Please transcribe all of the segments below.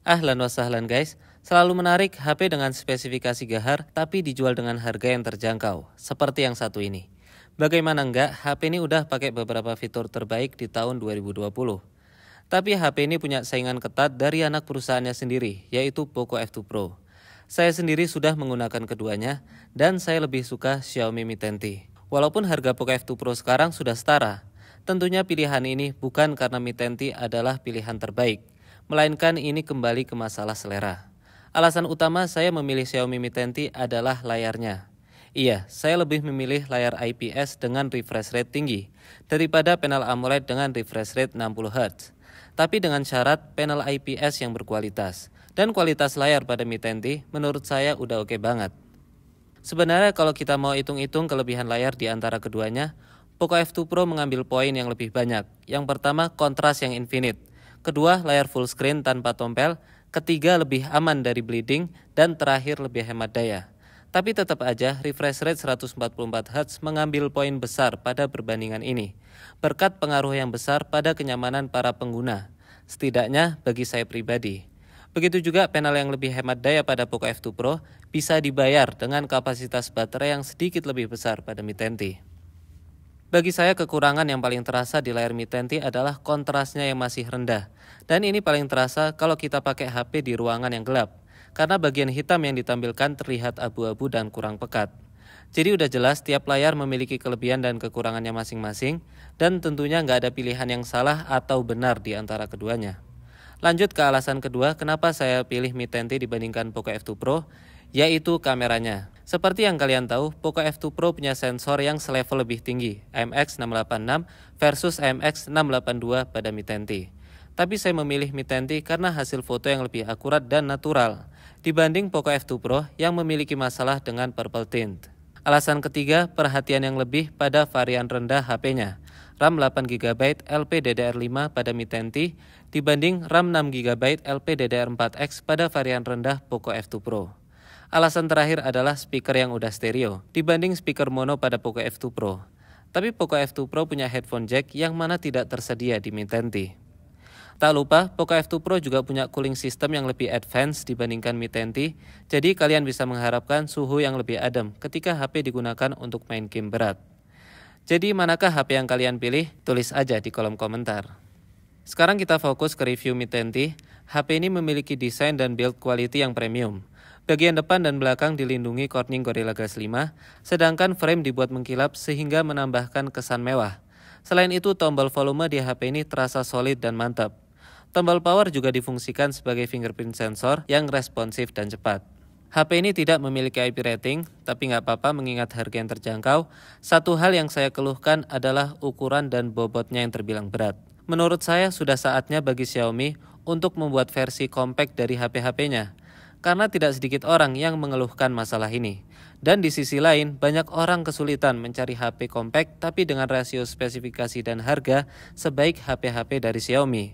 Ahlan wa sahlan guys, selalu menarik HP dengan spesifikasi gahar tapi dijual dengan harga yang terjangkau, seperti yang satu ini. Bagaimana enggak, HP ini udah pakai beberapa fitur terbaik di tahun 2020. Tapi HP ini punya saingan ketat dari anak perusahaannya sendiri, yaitu Poco F2 Pro. Saya sendiri sudah menggunakan keduanya, dan saya lebih suka Xiaomi Mi 10T. Walaupun harga Poco F2 Pro sekarang sudah setara, tentunya pilihan ini bukan karena Mi 10T adalah pilihan terbaik, melainkan ini kembali ke masalah selera. Alasan utama saya memilih Xiaomi Mi 10T adalah layarnya. Iya, saya lebih memilih layar IPS dengan refresh rate tinggi daripada panel AMOLED dengan refresh rate 60Hz. Tapi dengan syarat panel IPS yang berkualitas. Dan kualitas layar pada Mi 10T menurut saya udah oke okay banget. Sebenarnya kalau kita mau hitung-hitung kelebihan layar di antara keduanya, Poco F2 Pro mengambil poin yang lebih banyak. Yang pertama, kontras yang infinite kedua layar full screen tanpa tompel, ketiga lebih aman dari bleeding, dan terakhir lebih hemat daya. Tapi tetap aja refresh rate 144Hz mengambil poin besar pada perbandingan ini, berkat pengaruh yang besar pada kenyamanan para pengguna, setidaknya bagi saya pribadi. Begitu juga panel yang lebih hemat daya pada Poco F2 Pro bisa dibayar dengan kapasitas baterai yang sedikit lebih besar pada Mi 10 bagi saya kekurangan yang paling terasa di layar Mi 10 t adalah kontrasnya yang masih rendah. Dan ini paling terasa kalau kita pakai HP di ruangan yang gelap, karena bagian hitam yang ditampilkan terlihat abu-abu dan kurang pekat. Jadi udah jelas tiap layar memiliki kelebihan dan kekurangannya masing-masing, dan tentunya nggak ada pilihan yang salah atau benar di antara keduanya. Lanjut ke alasan kedua kenapa saya pilih Mi 10 t dibandingkan Poco F2 Pro, yaitu kameranya. Seperti yang kalian tahu, Poco F2 Pro punya sensor yang selevel lebih tinggi, MX686 versus MX682 pada Mi 10T. Tapi saya memilih Mi 10T karena hasil foto yang lebih akurat dan natural dibanding Poco F2 Pro yang memiliki masalah dengan purple tint. Alasan ketiga, perhatian yang lebih pada varian rendah HP-nya. RAM 8GB LPDDR5 pada Mi 10T dibanding RAM 6GB LPDDR4X pada varian rendah Poco F2 Pro. Alasan terakhir adalah speaker yang udah stereo dibanding speaker mono pada Poco F2 Pro. Tapi Poco F2 Pro punya headphone jack yang mana tidak tersedia di Mi 10T. Tak lupa, Poco F2 Pro juga punya cooling system yang lebih advance dibandingkan Mi 10T, jadi kalian bisa mengharapkan suhu yang lebih adem ketika HP digunakan untuk main game berat. Jadi manakah HP yang kalian pilih? Tulis aja di kolom komentar. Sekarang kita fokus ke review Mi 10T. HP ini memiliki desain dan build quality yang premium. Bagian depan dan belakang dilindungi Corning Gorilla Glass 5, sedangkan frame dibuat mengkilap sehingga menambahkan kesan mewah. Selain itu, tombol volume di HP ini terasa solid dan mantap. Tombol power juga difungsikan sebagai fingerprint sensor yang responsif dan cepat. HP ini tidak memiliki IP rating, tapi nggak apa-apa mengingat harga yang terjangkau. Satu hal yang saya keluhkan adalah ukuran dan bobotnya yang terbilang berat. Menurut saya sudah saatnya bagi Xiaomi untuk membuat versi compact dari HP-HP-nya karena tidak sedikit orang yang mengeluhkan masalah ini. Dan di sisi lain, banyak orang kesulitan mencari HP compact tapi dengan rasio spesifikasi dan harga sebaik HP-HP dari Xiaomi.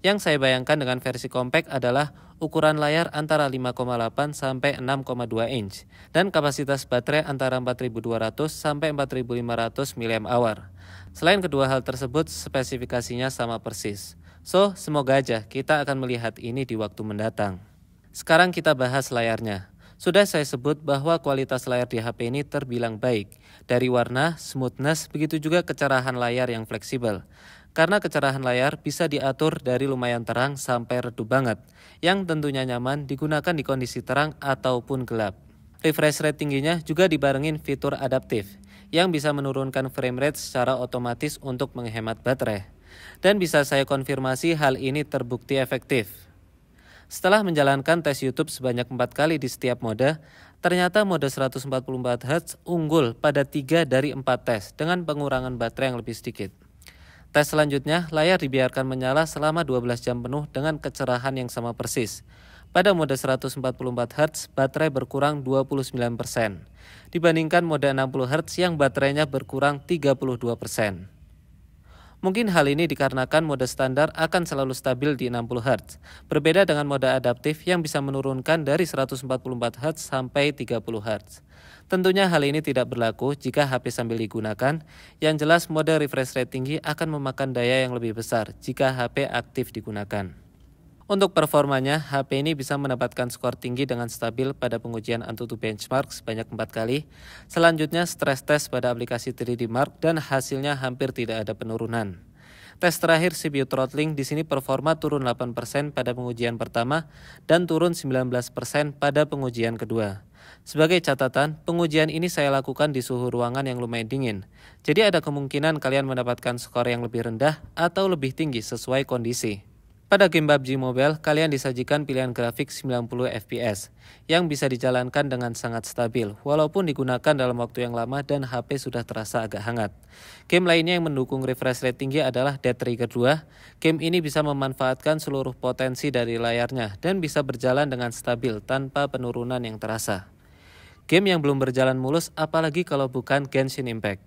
Yang saya bayangkan dengan versi compact adalah ukuran layar antara 5,8 sampai 6,2 inch dan kapasitas baterai antara 4200 sampai 4500 mAh. Selain kedua hal tersebut, spesifikasinya sama persis. So, semoga aja kita akan melihat ini di waktu mendatang. Sekarang kita bahas layarnya. Sudah saya sebut bahwa kualitas layar di HP ini terbilang baik. Dari warna, smoothness, begitu juga kecerahan layar yang fleksibel. Karena kecerahan layar bisa diatur dari lumayan terang sampai redup banget, yang tentunya nyaman digunakan di kondisi terang ataupun gelap. Refresh rate tingginya juga dibarengin fitur adaptif, yang bisa menurunkan frame rate secara otomatis untuk menghemat baterai. Dan bisa saya konfirmasi hal ini terbukti efektif. Setelah menjalankan tes YouTube sebanyak empat kali di setiap mode, ternyata mode 144 Hz unggul pada tiga dari empat tes dengan pengurangan baterai yang lebih sedikit. Tes selanjutnya, layar dibiarkan menyala selama 12 jam penuh dengan kecerahan yang sama persis. Pada mode 144 Hz, baterai berkurang 29%, persen dibandingkan mode 60 Hz yang baterainya berkurang 32%. persen. Mungkin hal ini dikarenakan mode standar akan selalu stabil di 60 Hz, berbeda dengan mode adaptif yang bisa menurunkan dari 144 Hz sampai 30 Hz. Tentunya hal ini tidak berlaku jika HP sambil digunakan, yang jelas mode refresh rate tinggi akan memakan daya yang lebih besar jika HP aktif digunakan. Untuk performanya, HP ini bisa mendapatkan skor tinggi dengan stabil pada pengujian Antutu Benchmark sebanyak 4 kali. Selanjutnya, stress test pada aplikasi 3D Mark dan hasilnya hampir tidak ada penurunan. Tes terakhir CPU throttling di sini performa turun 8% pada pengujian pertama dan turun 19% pada pengujian kedua. Sebagai catatan, pengujian ini saya lakukan di suhu ruangan yang lumayan dingin. Jadi ada kemungkinan kalian mendapatkan skor yang lebih rendah atau lebih tinggi sesuai kondisi. Pada game PUBG Mobile, kalian disajikan pilihan grafik 90 fps yang bisa dijalankan dengan sangat stabil walaupun digunakan dalam waktu yang lama dan HP sudah terasa agak hangat. Game lainnya yang mendukung refresh rate tinggi adalah Dead Trigger 2. Game ini bisa memanfaatkan seluruh potensi dari layarnya dan bisa berjalan dengan stabil tanpa penurunan yang terasa game yang belum berjalan mulus apalagi kalau bukan Genshin Impact.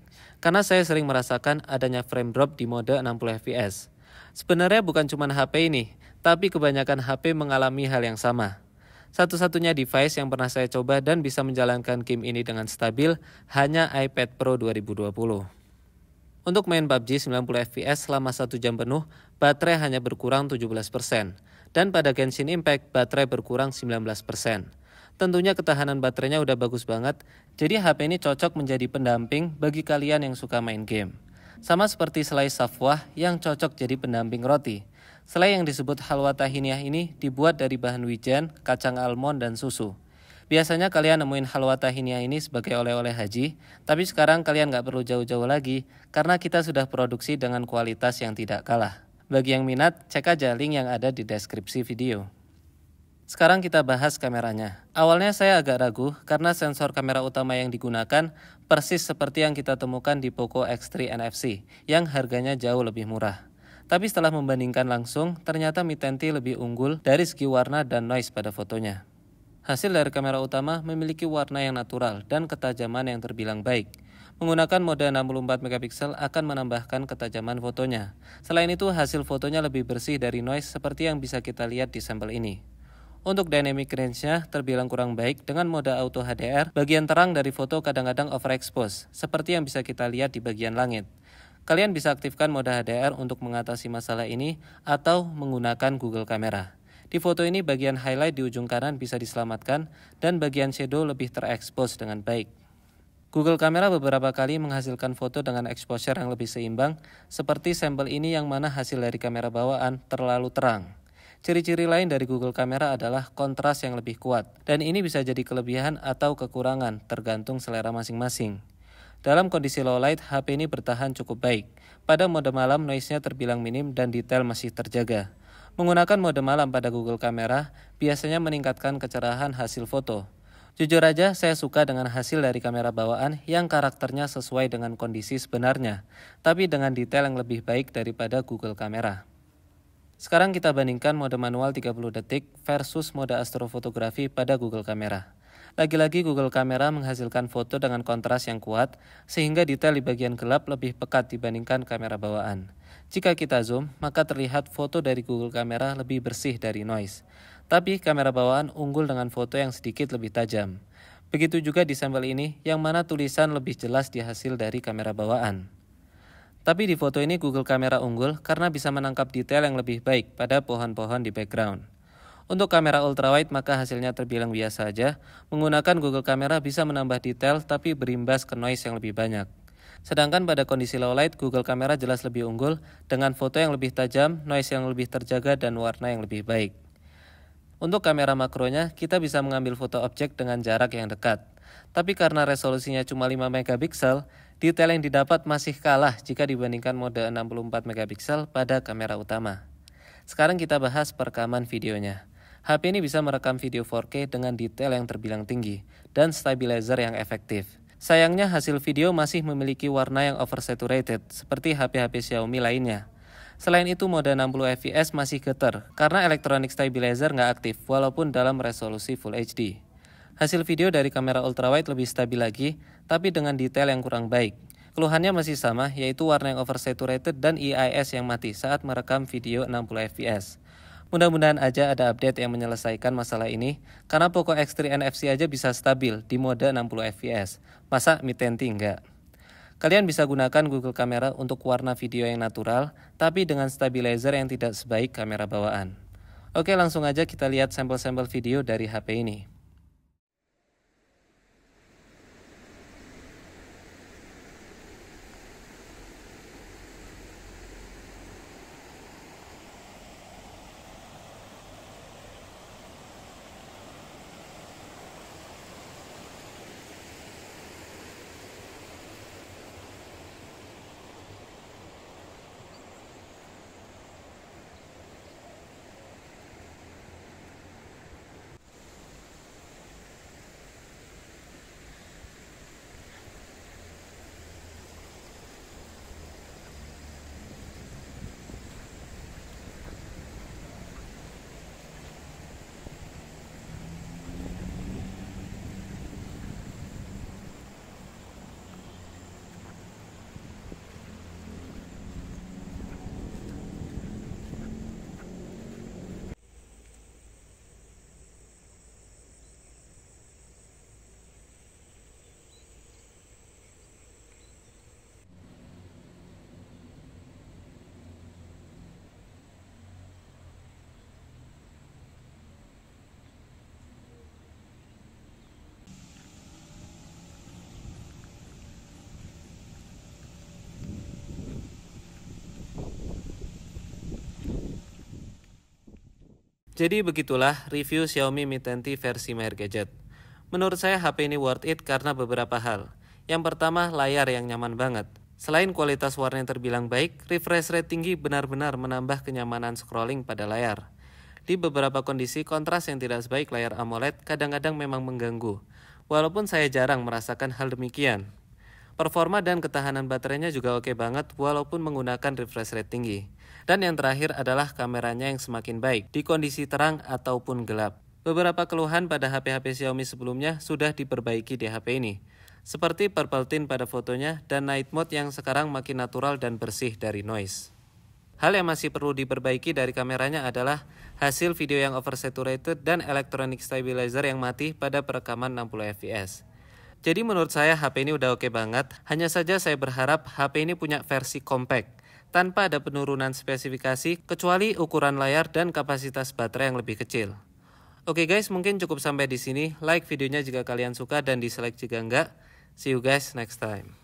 Karena saya sering merasakan adanya frame drop di mode 60 fps. Sebenarnya bukan cuma HP ini, tapi kebanyakan HP mengalami hal yang sama. Satu-satunya device yang pernah saya coba dan bisa menjalankan game ini dengan stabil hanya iPad Pro 2020. Untuk main PUBG 90 fps selama satu jam penuh, baterai hanya berkurang 17%. Dan pada Genshin Impact, baterai berkurang 19%. Tentunya ketahanan baterainya udah bagus banget, jadi HP ini cocok menjadi pendamping bagi kalian yang suka main game. Sama seperti selai safwah yang cocok jadi pendamping roti. Selai yang disebut halwa tahiniah ini dibuat dari bahan wijen, kacang almond, dan susu. Biasanya kalian nemuin halwa tahiniah ini sebagai oleh-oleh haji, tapi sekarang kalian nggak perlu jauh-jauh lagi karena kita sudah produksi dengan kualitas yang tidak kalah. Bagi yang minat, cek aja link yang ada di deskripsi video. Sekarang kita bahas kameranya. Awalnya saya agak ragu karena sensor kamera utama yang digunakan persis seperti yang kita temukan di Poco X3 NFC yang harganya jauh lebih murah. Tapi setelah membandingkan langsung, ternyata Mi 10T lebih unggul dari segi warna dan noise pada fotonya. Hasil dari kamera utama memiliki warna yang natural dan ketajaman yang terbilang baik. Menggunakan mode 64 megapiksel akan menambahkan ketajaman fotonya. Selain itu, hasil fotonya lebih bersih dari noise seperti yang bisa kita lihat di sampel ini. Untuk dynamic range-nya terbilang kurang baik dengan mode auto HDR, bagian terang dari foto kadang-kadang overexpose, seperti yang bisa kita lihat di bagian langit. Kalian bisa aktifkan mode HDR untuk mengatasi masalah ini atau menggunakan Google Camera. Di foto ini bagian highlight di ujung kanan bisa diselamatkan dan bagian shadow lebih terekspos dengan baik. Google Camera beberapa kali menghasilkan foto dengan exposure yang lebih seimbang, seperti sampel ini yang mana hasil dari kamera bawaan terlalu terang. Ciri-ciri lain dari Google Kamera adalah kontras yang lebih kuat, dan ini bisa jadi kelebihan atau kekurangan tergantung selera masing-masing. Dalam kondisi low light, HP ini bertahan cukup baik. Pada mode malam, noise-nya terbilang minim dan detail masih terjaga. Menggunakan mode malam pada Google Kamera biasanya meningkatkan kecerahan hasil foto. Jujur aja, saya suka dengan hasil dari kamera bawaan yang karakternya sesuai dengan kondisi sebenarnya, tapi dengan detail yang lebih baik daripada Google Kamera. Sekarang kita bandingkan mode manual 30 detik versus mode astrofotografi pada Google Kamera. Lagi-lagi Google Kamera menghasilkan foto dengan kontras yang kuat, sehingga detail di bagian gelap lebih pekat dibandingkan kamera bawaan. Jika kita zoom, maka terlihat foto dari Google Kamera lebih bersih dari noise. Tapi kamera bawaan unggul dengan foto yang sedikit lebih tajam. Begitu juga di sampel ini, yang mana tulisan lebih jelas dihasil dari kamera bawaan. Tapi di foto ini Google Kamera unggul karena bisa menangkap detail yang lebih baik pada pohon-pohon di background. Untuk kamera ultrawide maka hasilnya terbilang biasa saja. Menggunakan Google Kamera bisa menambah detail tapi berimbas ke noise yang lebih banyak. Sedangkan pada kondisi low light, Google Kamera jelas lebih unggul dengan foto yang lebih tajam, noise yang lebih terjaga, dan warna yang lebih baik. Untuk kamera makronya, kita bisa mengambil foto objek dengan jarak yang dekat. Tapi karena resolusinya cuma 5 megapiksel, Detail yang didapat masih kalah jika dibandingkan mode 64 megapiksel pada kamera utama. Sekarang kita bahas perekaman videonya. HP ini bisa merekam video 4K dengan detail yang terbilang tinggi dan stabilizer yang efektif. Sayangnya hasil video masih memiliki warna yang oversaturated seperti HP-HP Xiaomi lainnya. Selain itu mode 60 fps masih getar karena electronic stabilizer nggak aktif walaupun dalam resolusi Full HD. Hasil video dari kamera ultrawide lebih stabil lagi tapi dengan detail yang kurang baik. Keluhannya masih sama, yaitu warna yang oversaturated dan EIS yang mati saat merekam video 60 fps. Mudah-mudahan aja ada update yang menyelesaikan masalah ini, karena Poco X3 NFC aja bisa stabil di mode 60 fps. Masa Mi 10T enggak? Kalian bisa gunakan Google Camera untuk warna video yang natural, tapi dengan stabilizer yang tidak sebaik kamera bawaan. Oke langsung aja kita lihat sampel-sampel video dari HP ini. Jadi begitulah review Xiaomi Mi 10T versi Mayer Gadget. Menurut saya HP ini worth it karena beberapa hal. Yang pertama, layar yang nyaman banget. Selain kualitas warna yang terbilang baik, refresh rate tinggi benar-benar menambah kenyamanan scrolling pada layar. Di beberapa kondisi, kontras yang tidak sebaik layar AMOLED kadang-kadang memang mengganggu. Walaupun saya jarang merasakan hal demikian. Performa dan ketahanan baterainya juga oke banget walaupun menggunakan refresh rate tinggi. Dan yang terakhir adalah kameranya yang semakin baik di kondisi terang ataupun gelap. Beberapa keluhan pada HP-HP Xiaomi sebelumnya sudah diperbaiki di HP ini, seperti purple tint pada fotonya dan night mode yang sekarang makin natural dan bersih dari noise. Hal yang masih perlu diperbaiki dari kameranya adalah hasil video yang oversaturated dan electronic stabilizer yang mati pada perekaman 60 fps. Jadi menurut saya HP ini udah oke banget, hanya saja saya berharap HP ini punya versi compact tanpa ada penurunan spesifikasi kecuali ukuran layar dan kapasitas baterai yang lebih kecil. Oke guys, mungkin cukup sampai di sini. Like videonya jika kalian suka dan dislike jika enggak. See you guys next time.